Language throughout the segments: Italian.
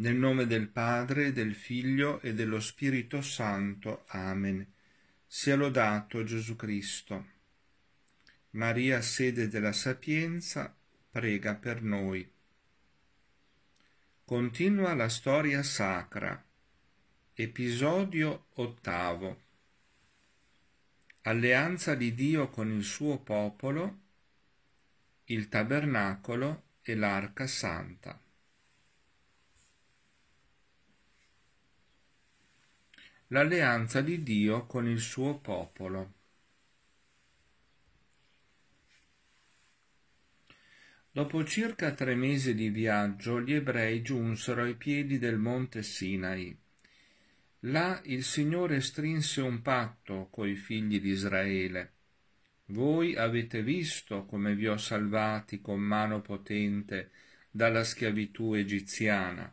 Nel nome del Padre, del Figlio e dello Spirito Santo. Amen. Sia lodato Gesù Cristo. Maria, sede della sapienza, prega per noi. Continua la storia sacra. Episodio ottavo. Alleanza di Dio con il suo popolo, il tabernacolo e l'arca santa. l'alleanza di Dio con il suo popolo. Dopo circa tre mesi di viaggio gli ebrei giunsero ai piedi del monte Sinai. Là il Signore strinse un patto coi figli di Israele. Voi avete visto come vi ho salvati con mano potente dalla schiavitù egiziana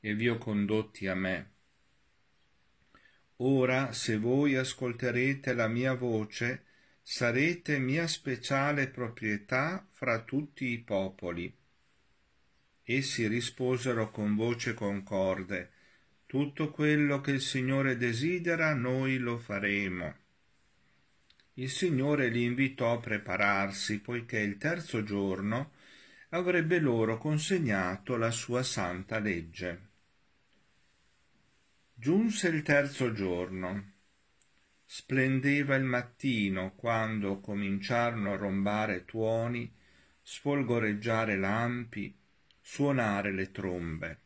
e vi ho condotti a me. Ora, se voi ascolterete la mia voce, sarete mia speciale proprietà fra tutti i popoli. Essi risposero con voce concorde, tutto quello che il Signore desidera noi lo faremo. Il Signore li invitò a prepararsi, poiché il terzo giorno avrebbe loro consegnato la sua santa legge. Giunse il terzo giorno. Splendeva il mattino quando cominciarono a rombare tuoni, sfolgoreggiare lampi, suonare le trombe.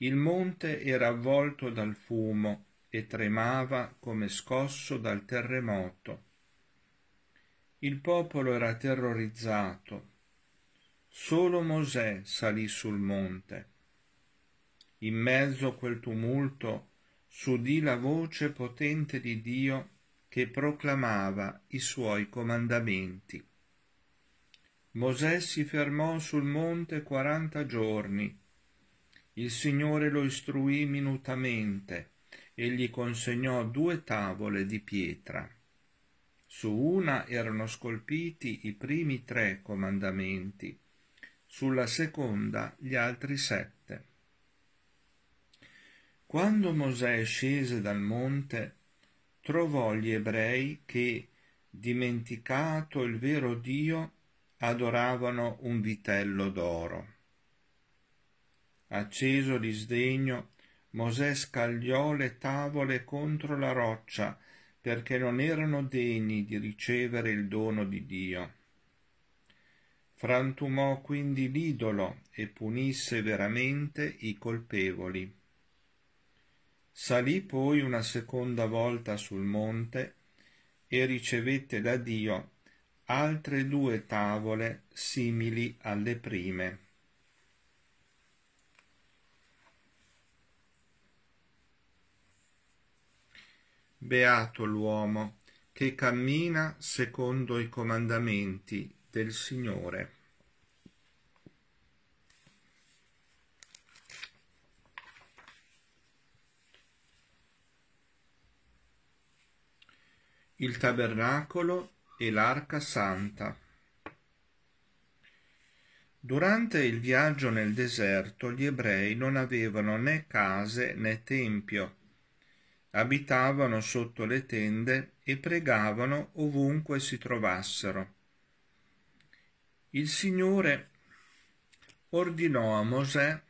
Il monte era avvolto dal fumo e tremava come scosso dal terremoto. Il popolo era terrorizzato. Solo Mosè salì sul monte in mezzo a quel tumulto s'udì la voce potente di Dio che proclamava i suoi comandamenti. Mosè si fermò sul monte quaranta giorni. Il Signore lo istruì minutamente e gli consegnò due tavole di pietra. Su una erano scolpiti i primi tre comandamenti, sulla seconda gli altri sette. Quando Mosè scese dal monte, trovò gli ebrei che, dimenticato il vero Dio, adoravano un vitello d'oro. Acceso di sdegno, Mosè scagliò le tavole contro la roccia perché non erano degni di ricevere il dono di Dio. Frantumò quindi l'idolo e punisse veramente i colpevoli salì poi una seconda volta sul monte e ricevette da Dio altre due tavole simili alle prime. Beato l'uomo che cammina secondo i comandamenti del Signore. il tabernacolo e l'arca santa. Durante il viaggio nel deserto gli ebrei non avevano né case né tempio, abitavano sotto le tende e pregavano ovunque si trovassero. Il Signore ordinò a Mosè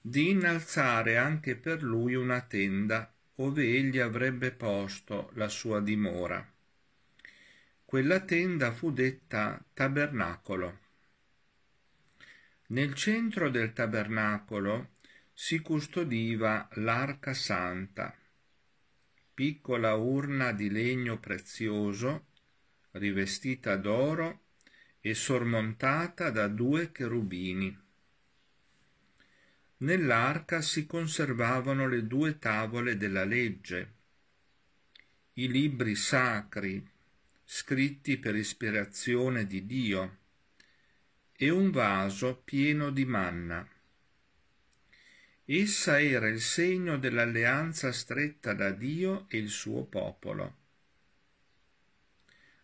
di innalzare anche per lui una tenda ove egli avrebbe posto la sua dimora quella tenda fu detta tabernacolo nel centro del tabernacolo si custodiva l'arca santa piccola urna di legno prezioso rivestita d'oro e sormontata da due cherubini nell'arca si conservavano le due tavole della legge, i libri sacri, scritti per ispirazione di Dio, e un vaso pieno di manna. Essa era il segno dell'alleanza stretta da Dio e il suo popolo.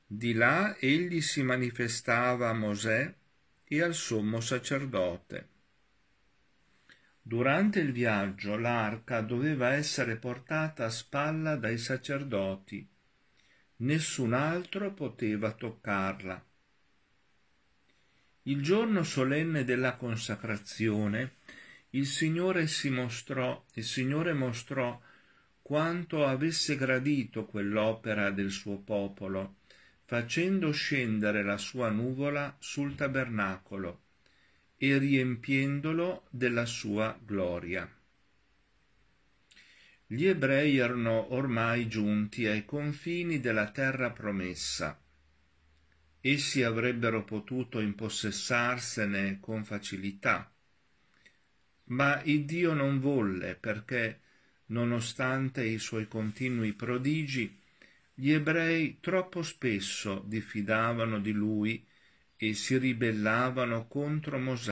Di là egli si manifestava a Mosè e al sommo sacerdote Durante il viaggio l'arca doveva essere portata a spalla dai sacerdoti. Nessun altro poteva toccarla. Il giorno solenne della consacrazione il Signore si mostrò, il Signore mostrò quanto avesse gradito quell'opera del suo popolo, facendo scendere la sua nuvola sul tabernacolo e riempiendolo della sua gloria. Gli ebrei erano ormai giunti ai confini della terra promessa. Essi avrebbero potuto impossessarsene con facilità, ma il Dio non volle perché, nonostante i suoi continui prodigi, gli ebrei troppo spesso diffidavano di lui e si ribellavano contro Mosè